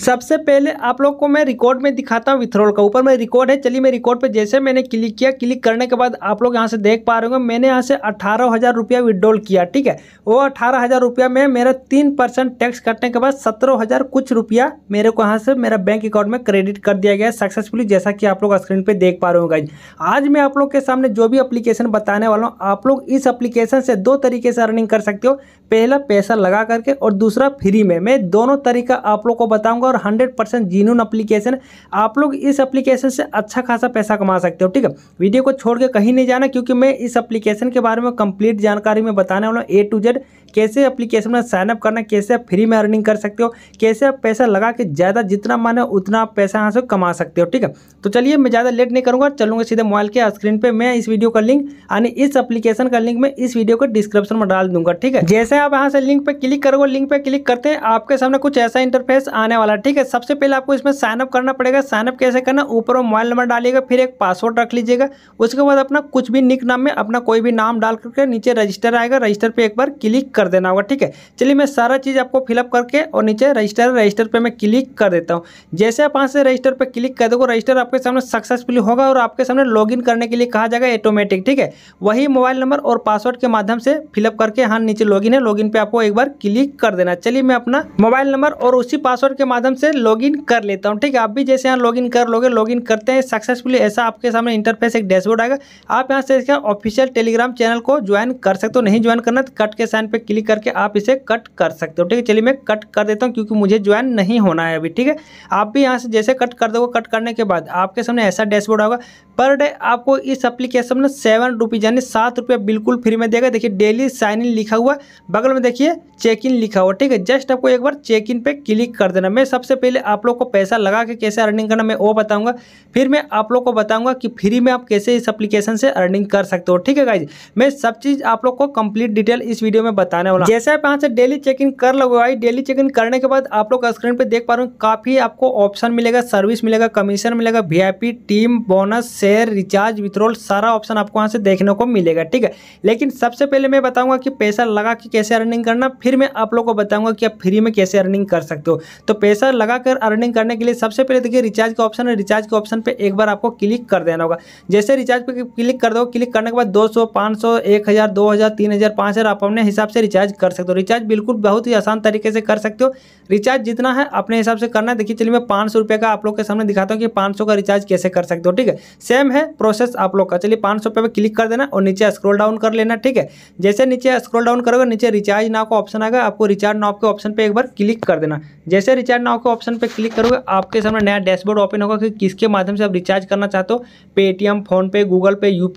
सबसे पहले आप लोग को मैं रिकॉर्ड में दिखाता हूँ विथ्रॉल का ऊपर में रिकॉर्ड है चलिए मैं रिकॉर्ड पे जैसे मैंने क्लिक किया क्लिक करने के बाद आप लोग यहाँ से देख पा रहे होंगे मैंने यहाँ से अठारह हज़ार रुपया विड्रॉल किया ठीक है वो अठारह हज़ार रुपया में मेरा तीन परसेंट टैक्स कटने के बाद सत्रह हज़ार कुछ रुपया मेरे को यहाँ से मेरा बैंक अकाउंट में क्रेडिट कर दिया गया सक्सेसफुली जैसा कि आप लोग स्क्रीन पर देख पा रहे होंगे आज मैं आप लोग के सामने जो भी अप्लीकेशन बताने वाला हूँ आप लोग इस अप्लीकेशन से दो तरीके से अर्निंग कर सकते हो पहला पैसा लगा करके और दूसरा फ्री में मैं दोनों तरीका आप लोग को बता बताऊंगा और हंड्रेड परसेंट जीनून अप्लीकेशन आप लोग इस अप्लीकेशन से अच्छा खासा पैसा कमा सकते हो ठीक है वीडियो को छोड़ के कहीं नहीं जाना क्योंकि मैं इस अप्लीकेशन के बारे में कंप्लीट जानकारी में बताने वाला हूँ ए टू जेड कैसे अप्लीकेशन में साइनअप करना कैसे आप फ्री में अर्निंग कर सकते हो कैसे आप पैसा लगा के ज़्यादा जितना माने उतना आप पैसा यहाँ से कमा सकते हो ठीक है तो चलिए मैं ज़्यादा लेट नहीं करूँगा चलूँगा सीधे मोबाइल के स्क्रीन पर मैं इस वीडियो का लिंक यानी इस अप्लीकेशन का लिंक मैं इस वीडियो को डिस्क्रिप्शन में डाल दूंगा ठीक है जैसे आप यहाँ से लिंक पर क्लिक करोगे लिंक पर क्लिक करते हैं आपके सामने कुछ ऐसा इंटरफेस आने वाला ठीक है सबसे पहले आपको इसमें साइनअप करना पड़ेगा साइनअप कैसे करना ऊपर मोबाइल नंबर डालिएगा फिर एक पासवर्ड रख लीजिएगा उसके बाद अपना कुछ भी निक नाम में अपना कोई भी नाम डाल करके नीचे रजिस्टर आएगा रजिस्टर पर एक बार क्लिक कर देना होगा ठीक है चलिए मैं सारा चीज़ आपको फिलअप करके और नीचे रजिस्टर रजिस्टर पर मैं क्लिक कर देता हूँ जैसे आप वहाँ से रजिस्टर पर क्लिक कर दोगे रजिस्टर आपके सामने सक्सेसफुल होगा और आपके सामने लॉग करने के लिए कहा जाएगा ऑटोमेटिक ठीक है वही मोबाइल नंबर और पासवर्ड के माध्यम से फिलअप करके हाँ नीचे लॉग है लॉग पे आपको एक बार क्लिक कर देना चलिए मैं अपना मोबाइल नंबर और उसी पासवर्ड के माध्यम से लॉगिन कर लेता हूँ ठीक है आप भी जैसे यहाँ लॉगिन कर लोगे लॉगिन करते हैं सक्सेसफुली ऐसा आपके सामने इंटरफेस एक डैशबोर्ड आएगा आप यहाँ से इसका ऑफिशियल टेलीग्राम चैनल को ज्वाइन कर सकते हो नहीं ज्वाइन करना तो कट के साइन पर क्लिक करके आप इसे कट कर सकते हो ठीक है चलिए मैं कट कर देता हूँ क्योंकि मुझे ज्वाइन नहीं होना है अभी ठीक है आप भी यहाँ से जैसे कट कर दोगे कट करने के बाद आपके सामने ऐसा डैशबोर्ड होगा पर डे आपको इस एप्लीकेशन में सेवन रुपीज़ यानी सात रुपया बिल्कुल फ्री में देगा देखिए डेली साइन इन लिखा हुआ बगल में देखिए चेक इन लिखा हुआ ठीक है जस्ट आपको एक बार चेक इन पे क्लिक कर देना मैं सबसे पहले आप लोग को पैसा लगा के कैसे अर्निंग करना मैं वो बताऊंगा फिर मैं आप लोग को बताऊंगा कि फ्री में आप कैसे इस अप्लीकेशन से अर्निंग कर सकते हो ठीक है गाइज मैं सब चीज़ आप लोग को कंप्लीट डिटेल इस वीडियो में बताने वाला जैसे आप यहाँ से डेली चेक इन कर लोगे भाई डेली चेक इन करने के बाद आप लोग स्क्रीन पर देख पा रहे हो काफ़ी आपको ऑप्शन मिलेगा सर्विस मिलेगा कमीशन मिलेगा V team bonus share recharge withdrawal सारा ऑप्शन आपको वहाँ से देखने को मिलेगा ठीक है लेकिन सबसे पहले मैं बताऊँगा कि पैसा लगा के कैसे अर्निंग करना फिर मैं आप लोग को बताऊँगा कि आप फ्री में कैसे अर्निंग कर सकते हो तो पैसा लगा कर अर्निंग करने के लिए सबसे पहले देखिए रिचार्ज का ऑप्शन है रिचार्ज के ऑप्शन पर एक बार आपको क्लिक कर देना होगा जैसे रिचार्ज पर क्लिक कर दो क्लिक करने के बाद दो सौ पाँच सौ एक हज़ार दो हज़ार तीन हज़ार पाँच हज़ार आप अपने हिसाब से रिचार्ज कर सकते हो रिचार्ज बिल्कुल बहुत ही आसान तरीके से कर सकते हो रिचार्ज जितना है अपने हिसाब से करना है देखिए चलिए मैं पाँच सौ रुपये का आप लोग के सामने दिखाता हूँ कि पाँच सौ का रिचार्ज कैसे कर सकते हो ठीक है सेम सेम है प्रोसेस आप लोग का चलिए पाँच सौ रुपये क्लिक कर देना और नीचे स्क्रॉल डाउन कर लेना ठीक है जैसे नीचे स्क्रॉल डाउन करोगे नीचे रिचार्ज नाव का ऑप्शन आएगा आपको रिचार्ज नाव के ऑप्शन पर एक बार क्लिक कर देना जैसे रिचार्ज नाव के ऑप्शन पर क्लिक करोगे आपके सामने नया डैशबोर्ड ओपन होगा कि किसके माध्यम से आप रिचार्ज करना चाहते हो पेटीएम फोनपे गूगल पे यू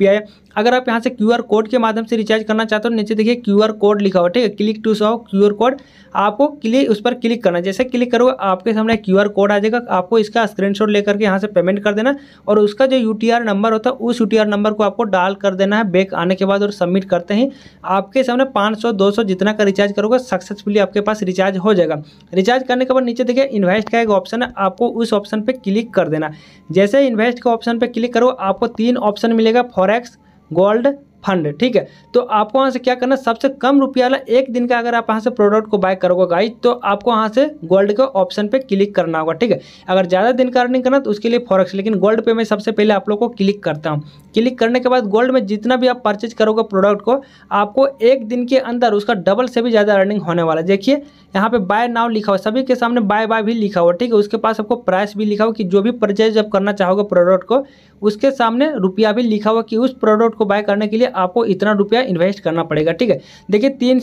अगर आप यहाँ से क्यू कोड के माध्यम से रिचार्ज करना चाहते हो नीचे देखिए क्यू कोड लिखा हुआ ठीक है click to show QR code आपको क्लिक उस पर क्लिक करना जैसे क्लिक करोगे आपके सामने क्यू कोड आ जाएगा आपको इसका स्क्रीनशॉट लेकर के यहाँ से पेमेंट कर देना और उसका जो यू नंबर होता है उस यू नंबर को आपको डाल कर देना है बैक आने के बाद और सबमिट करते ही आपके सामने पाँच सौ जितना का रिचार्ज करोगे सक्सेसफुली आपके पास रिचार्ज हो जाएगा रिचार्ज करने के बाद नीचे देखिए इन्वेस्ट का एक ऑप्शन है आपको उस ऑप्शन पर क्लिक कर देना जैसे इन्वेस्ट का ऑप्शन पर क्लिक करो आपको तीन ऑप्शन मिलेगा फॉरेक्स गोल्ड फंड ठीक है तो आपको वहाँ से क्या करना सबसे कम रुपया वाला एक दिन का अगर आप यहाँ से प्रोडक्ट को बाय करोगे गाइज तो आपको वहाँ से गोल्ड के ऑप्शन पे क्लिक करना होगा ठीक है अगर ज़्यादा दिन का अर्निंग करना तो उसके लिए फॉरेक्स लेकिन गोल्ड पे मैं सबसे पहले आप लोग को क्लिक करता हूँ क्लिक करने के बाद गोल्ड में जितना भी आप परचेज करोगे प्रोडक्ट को आपको एक दिन के अंदर उसका डबल से भी ज़्यादा अर्निंग होने वाला देखिए यहाँ पे बाय नाव लिखा हुआ सभी के सामने बाय बाय भी लिखा हुआ ठीक है उसके पास आपको प्राइस भी लिखा हुआ कि जो भी परचेज आप करना चाहोगे प्रोडक्ट को उसके सामने रुपया भी लिखा हुआ कि उस प्रोडक्ट को बाय करने के लिए आपको इतना रुपया इन्वेस्ट करना पड़ेगा ठीक है देखिए तीन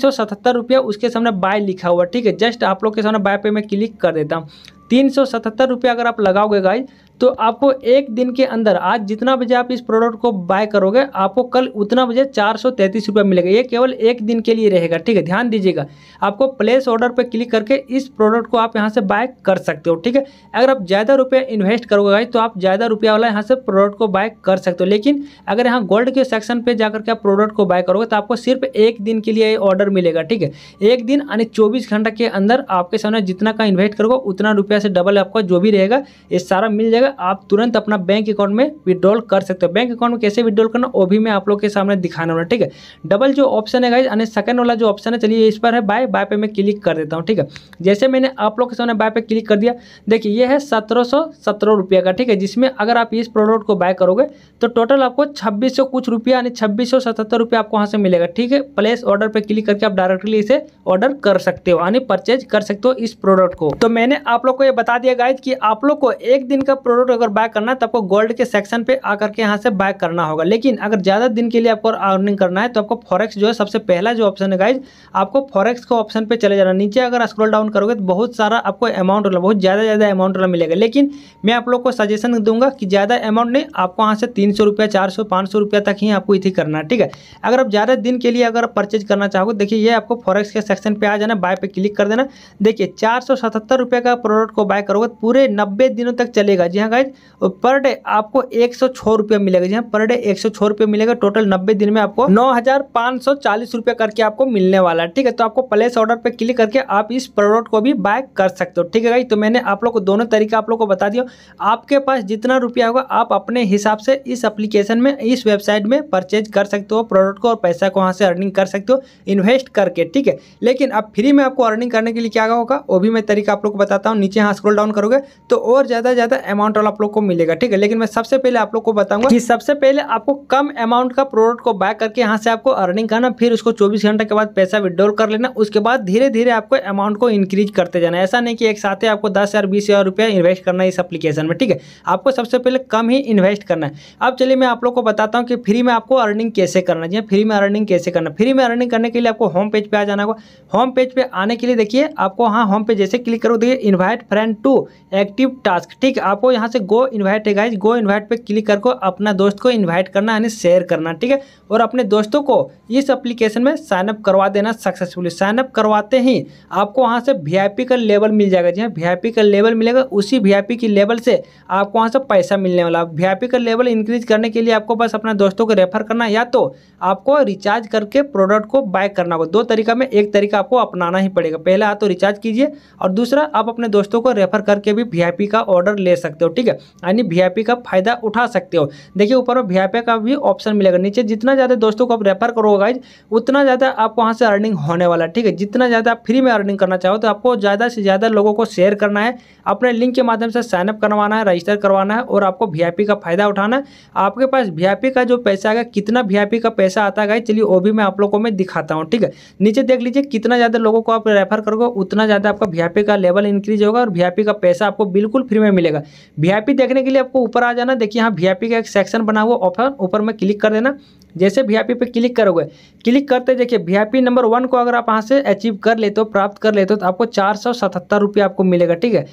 रुपया उसके सामने बाय लिखा हुआ ठीक है जस्ट आप लोग के सामने बाय पे मैं क्लिक कर देता हूँ तीन सौ सतहत्तर रुपया अगर आप लगाओगे गाइज तो आपको एक दिन के अंदर आज जितना बजे आप इस प्रोडक्ट को बाय करोगे आपको कल उतना बजे चार सौ तैंतीस रुपये मिलेगा ये केवल एक दिन के लिए रहेगा ठीक है ध्यान दीजिएगा आपको प्लेस ऑर्डर पर क्लिक करके इस प्रोडक्ट को आप यहाँ से बाय कर सकते हो ठीक है अगर आप ज़्यादा रुपया इन्वेस्ट करोगे तो आप ज़्यादा रुपया वाला यहाँ से प्रोडक्ट को बाय कर सकते हो लेकिन अगर यहाँ गोल्ड के सेक्शन पर जाकर के आप प्रोडक्ट को बाय करोगे तो आपको सिर्फ एक दिन के लिए ऑर्डर मिलेगा ठीक है एक दिन यानी चौबीस घंटा के अंदर आपके सामने जितना का इन्वेस्ट करोगे उतना रुपया से डबल आपका जो भी रहेगा ये सारा मिल जाएगा आप तुरंत अपना बैंक अकाउंट में विड्रॉल कर सकते हो बैंक अकाउंट में कैसे विड्रॉल करना वो भी मैं आप लोग के सामने दिखाने वाला ठीक है डबल जो ऑप्शन है गाइज यानी सेकंड वाला जो ऑप्शन है चलिए इस पर है बाय बाय पे मैं क्लिक कर देता हूँ ठीक है जैसे मैंने आप लोग के सामने बाय पे क्लिक कर दिया देखिए ये है सत्रह सौ रुपया का ठीक है जिसमें अगर आप इस प्रोडक्ट को बाय करोगे तो टोटल आपको छब्बीस कुछ रुपया यानी छब्बीस रुपया आपको वहाँ से मिलेगा ठीक है प्लेस ऑर्डर पर क्लिक करके आप डायरेक्टली इसे ऑर्डर कर सकते हो यानी परचेज कर सकते हो इस प्रोडक्ट को तो मैंने आप लोग को ये बता दिया गाइज कि आप लोग को एक दिन का प्रोडक्ट प्रोडक्ट अगर बाय करना है तो आपको गोल्ड के सेक्शन पे आकर के यहाँ से बाय करना होगा लेकिन अगर ज़्यादा दिन के लिए आपको अर्निंग करना है तो आपको फॉरेक्स जो है सबसे पहला जो ऑप्शन है गाइज आपको फॉरेक्स का ऑप्शन पे चले जाना नीचे अगर स्क्रॉल डाउन करोगे तो बहुत सारा आपको अमाउंट वाला बहुत ज़्यादा ज़्यादा अमाउंट वाला मिलेगा लेकिन मैं आप लोग को सजेशन दूंगा कि ज़्यादा अमाउंट नहीं आपको यहाँ से तीन सौ रुपया चार सौ पांच सौ रुपया तक ही आपको इथी करना है ठीक है अगर आप ज़्यादा दिन के लिए अगर परचेज करना चाहोगे देखिए ये आपको फॉरेक्स के सेक्शन पे आ जाना बाय पे क्लिक कर देना देखिए चार सौ सतहत्तर रुपये का प्रोडक्ट को बाय करोगे तो पूरे नब्बे दिनों तक चलेगा जी हाँ, है गाइज और पर डे आपको एक सौ छः रुपये मिलेगा जी हाँ पर डे एक सौ छः रुपये मिलेगा टोटल नब्बे दिन में आपको नौ हजार पाँच सौ चालीस रुपये करके आपको मिलने वाला है ठीक है तो आपको प्लेस ऑर्डर पर क्लिक करके आप इस प्रोडक्ट को भी बाय कर सकते हो ठीक है गाइज तो मैंने आप लोग को दोनों तरीके आप लोग को बता दिया आपके पास जितना रुपया होगा आप अपने हिसाब से इस अप्लीकेशन में इस वेबसाइट में परचेज कर सकते हो प्रोडक्ट को और पैसा को वहाँ से अर्निंग कर सकते हो इन्वेस्ट करके ठीक है लेकिन अब फ्री में आपको अर्निंग करने के लिए क्या होगा वो भी मैं तरीका आप लोग को बताता हूँ नीचे यहाँ स्क्रोल डाउन करोगे तो और ज़्यादा ज़्यादा अमाउंट कंट्रोल आप लोग को मिलेगा ठीक है लेकिन मैं सबसे पहले आप लोग को बताऊंगा कि सबसे पहले आपको कम अमाउंट का प्रोडक्ट को बाय करके यहाँ से आपको अर्निंग करना फिर उसको चौबीस घंटे के बाद पैसा विड्रॉल कर लेना उसके बाद धीरे धीरे आपको अमाउंट को इंक्रीज करते जाना ऐसा नहीं कि एक साथ ही आपको दस हजार बीस हजार रुपया इन्वेस्ट करना है इस एप्लीकेशन में ठीक है आपको सबसे पहले कम ही इन्वेस्ट करना है अब चलिए मैं आप लोग को बताता हूँ कि फ्री में आपको अर्निंग कैसे करना है फ्री हाँ, में अर्निंग कैसे करना फ्री में अर्निंग करने के लिए आपको होम पेज पर आ जाना होगा होम पेज पर आने के लिए देखिए आपको हाँ होम पेज जैसे क्लिक करो देखिए invite friend to active task ठीक है आपको यहाँ से गो इन्वाइट है गाइज गो इन्वाइट पे क्लिक करके अपना दोस्त को इन्वाइट करना यानी शेयर करना ठीक है और अपने दोस्तों को इस अप्लीकेशन में साइनअप करवा देना सक्सेसफुली साइनअप करवाते ही आपको वहाँ से वी का लेवल मिल जाएगा जी हाँ वी का लेवल मिलेगा उसी वी की लेवल से आपको वहाँ से पैसा मिलने वाला वी का लेवल इंक्रीज करने के लिए आपको बस अपना दोस्तों को रेफर करना या तो आपको रिचार्ज करके प्रोडक्ट को बाय करना होगा दो तरीका में एक तरीका आपको अपनाना ही पड़ेगा पहले आप तो रिचार्ज कीजिए और दूसरा आप अपने दोस्तों को रेफर करके भी वी का ऑर्डर ले सकते हो ठीक है यानी वी का फायदा उठा सकते हो देखिए ऊपर में वी का भी ऑप्शन मिलेगा नीचे जितना ज़्यादा दोस्तों को आप रेफर करोगे गाइज उतना ज़्यादा आप वहाँ से अर्निंग होने वाला है ठीक है जितना ज़्यादा आप फ्री में अर्निंग करना चाहो तो आपको ज़्यादा से ज़्यादा लोगों को शेयर करना है अपने लिंक के माध्यम से साइनअप करवाना है रजिस्टर करवाना है और आपको वी का फायदा उठाना है आपके पास वी का जो पैसा आएगा कितना वी का पैसा आता है चलिए वो भी मैं आप लोगों को मैं दिखाता हूँ ठीक है नीचे देख लीजिए कितना ज़्यादा लोगों को आप रेफर करोगे उतना ज़्यादा आपका वी का लेवल इंक्रीज होगा और वी का पैसा आपको बिल्कुल फ्री में मिलेगा वीआईपी देखने के लिए आपको ऊपर आ जाना देखिए यहाँ वीआईपी का एक सेक्शन बना हुआ ऑप्शन ऊपर में क्लिक कर देना जैसे वी पे क्लिक करोगे क्लिक करते देखिए वी नंबर वन को अगर आप यहाँ से अचीव कर लेते हो प्राप्त कर लेते हो तो आपको चार सौ सतहत्तर रुपये आपको मिलेगा ठीक है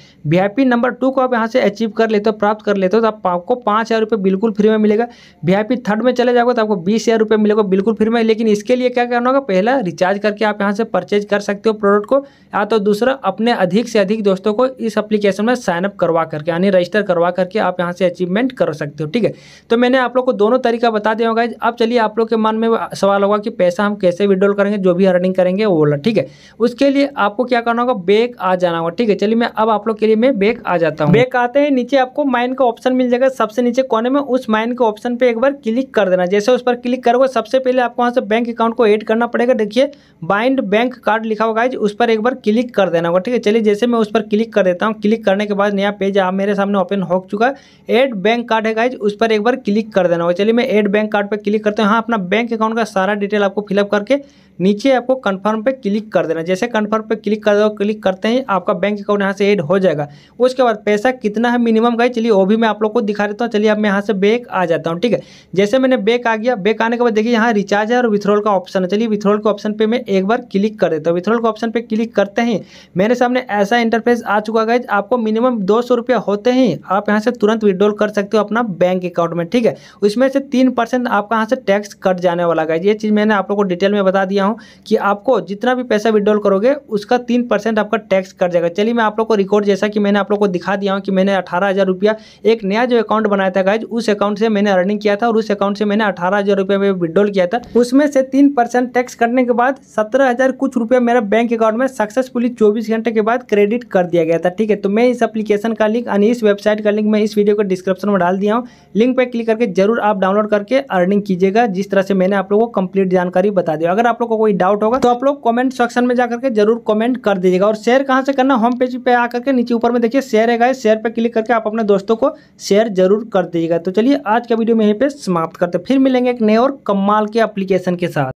वी नंबर टू को आप यहाँ से अचीव कर लेते हो प्राप्त कर लेते हो तो आपको पाँच हज़ार रुपये बिल्कुल फ्री में मिलेगा वी थर्ड में चले जाओगे तो आपको बीस हज़ार रुपये मिलेगा बिल्कुल फ्री में लेकिन इसके लिए क्या करना होगा पहला रिचार्ज करके आप यहाँ से परचेज कर सकते हो प्रोडक्ट को या तो दूसरा अपने अधिक से अधिक दोस्तों को इस अप्लीकेशन में साइनअप करवा करके यानी रजिस्टर करवा करके आप यहाँ से अचीवमेंट कर सकते हो ठीक है तो मैंने आप लोग को दोनों तरीका बता दिया होगा अब चलिए आप लोग के मन में सवाल होगा कि पैसा हम कैसे विड्रॉल करेंगे जो भी अर्निंग करेंगे वो वाला ठीक है उसके लिए आपको क्या करना होगा बैक आ जाना होगा ठीक है चलिए मैं अब आप लोग के लिए मैं बैक आ जाता हूँ बैक आते हैं नीचे आपको माइन का ऑप्शन मिल जाएगा सबसे नीचे कोने में उस माइन के ऑप्शन पर एक बार क्लिक कर देना जैसे उस पर क्लिक करोगे सबसे पहले आपको वहाँ से बैंक अकाउंट को एड करना पड़ेगा देखिए बाइंड बैंक कार्ड लिखा होगा उस पर एक बार क्लिक कर देना होगा ठीक है चलिए जैसे मैं उस पर क्लिक कर देता हूँ क्लिक करने के बाद नया पेज आप मेरे सामने ओपन हो चुका है एड बैंक कार्ड है गाइज उस पर एक बार क्लिक कर देना होगा चलिए मैं एड बैंक कार्ड पर क्लिक करता तो यहाँ अपना बैंक अकाउंट का सारा डिटेल आपको फिलअप करके नीचे आपको कंफर्म पे क्लिक कर देना जैसे कंफर्म पे क्लिक कर दो क्लिक करते ही आपका बैंक अकाउंट यहाँ से ऐड हो जाएगा उसके बाद पैसा कितना है मिनिमम गए चलिए वो भी मैं आप लोग को दिखा देता हूँ चलिए अब मैं यहाँ से बैक आ जाता हूँ ठीक है जैसे मैंने बैक आ गया बैक आने के बाद देखिए यहाँ रिचार्ज है और विथ्रोल का ऑप्शन है चलिए विथ्रोल के ऑप्शन पर मैं एक बार क्लिक कर देता हूँ विथ्रोल के ऑप्शन पर क्लिक करते ही मेरे सामने ऐसा इंटरफेस आ चुका गया आपको मिनिमम दो होते ही आप यहाँ से तुरंत विड्रॉल कर सकते हो अपना बैंक अकाउंट में ठीक है उसमें से तीन आपका यहाँ से टैक्स कट जाने वाला गाइज ये चीज़ मैंने आप लोग को डिटेल में बता दिया हूँ कि आपको जितना भी पैसा विड्रॉल करोगे उसका तीन परसेंट आपका टैक्स कट जाएगा चलिए मैं आप लोग को रिकॉर्ड जैसा कि मैंने आप लोग को दिखा दिया हूँ कि मैंने अठारह हज़ार रुपया एक नया जो अकाउंट बनाया था गाइज उस अकाउंट से मैंने अर्निंग किया था और उस अकाउंट से मैंने अठारह हज़ार रुपया में विड्रॉल किया था उसमें से तीन परसेंट टैक्स कटने के बाद सत्रह हज़ार कुछ रुपया मेरा बैंक अकाउंट में सक्सेसफुली चौबीस घंटे के बाद क्रेडिट कर दिया गया था ठीक है तो मैं इस अप्लीकेशन का लिंक यानी इस वेबसाइट का लिंक मैं इस वीडियो को डिस्क्रिप्शन में डाल दिया हूँ लिंक पर क्लिक करके जरूर आप डाउनलोड करके अर्निंग कीजिएगा कीजिएगा जिस तरह से मैंने आप लोगों को कंप्लीट जानकारी बता दिया अगर आप लोग को कोई डाउट होगा तो आप लोग कमेंट सेक्शन में जाकर के जरूर कमेंट कर दीजिएगा और शेयर कहाँ से करना होम पेज पे आकर के नीचे ऊपर में देखिए शेयर है शेयर पर क्लिक करके आप अपने दोस्तों को शेयर जरूर कर दीजिएगा तो चलिए आज का वीडियो में यहीं पर समाप्त करते फिर मिलेंगे एक नए और कमाल के अप्लीकेशन के साथ